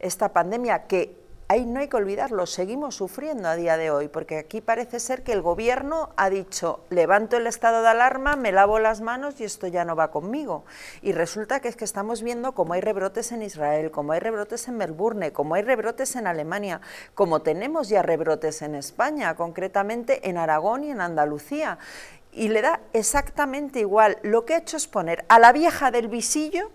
esta pandemia que ahí no hay que olvidarlo, seguimos sufriendo a día de hoy, porque aquí parece ser que el gobierno ha dicho, levanto el estado de alarma, me lavo las manos y esto ya no va conmigo. Y resulta que es que estamos viendo como hay rebrotes en Israel, como hay rebrotes en Melbourne, como hay rebrotes en Alemania, como tenemos ya rebrotes en España, concretamente en Aragón y en Andalucía. Y le da exactamente igual. Lo que ha hecho es poner a la vieja del visillo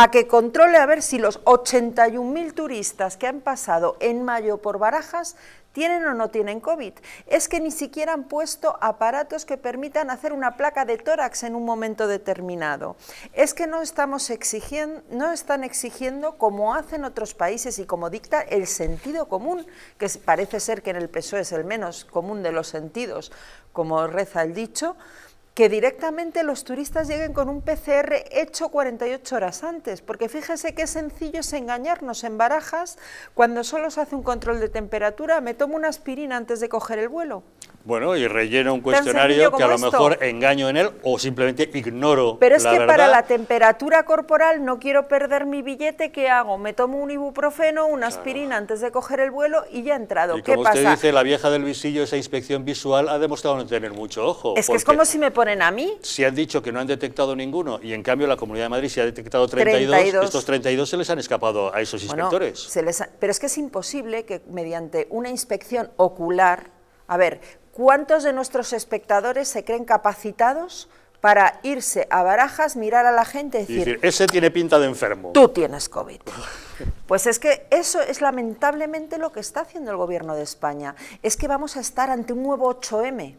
a que controle a ver si los 81.000 turistas que han pasado en mayo por Barajas tienen o no tienen COVID. Es que ni siquiera han puesto aparatos que permitan hacer una placa de tórax en un momento determinado. Es que no, estamos exigiendo, no están exigiendo como hacen otros países y como dicta el sentido común, que parece ser que en el PSOE es el menos común de los sentidos, como reza el dicho, que directamente los turistas lleguen con un PCR hecho 48 horas antes, porque fíjese qué sencillo es engañarnos en barajas cuando solo se hace un control de temperatura, me tomo una aspirina antes de coger el vuelo. Bueno, y relleno un cuestionario que a lo mejor engaño en él o simplemente ignoro. Pero es que para la temperatura corporal no quiero perder mi billete, ¿qué hago? Me tomo un ibuprofeno, una aspirina antes de coger el vuelo y ya he entrado. Y ¿Qué como usted dice, la vieja del visillo, esa inspección visual ha demostrado no tener mucho ojo. Es que es como si me ponen a mí. Si han dicho que no han detectado ninguno y en cambio la Comunidad de Madrid se si ha detectado 32, estos 32 se les han escapado a esos inspectores. Pero es que es imposible que mediante una inspección ocular, a ver, ¿Cuántos de nuestros espectadores se creen capacitados para irse a Barajas, mirar a la gente y decir, ese tiene pinta de enfermo. Tú tienes COVID. Pues es que eso es lamentablemente lo que está haciendo el gobierno de España. Es que vamos a estar ante un nuevo 8M.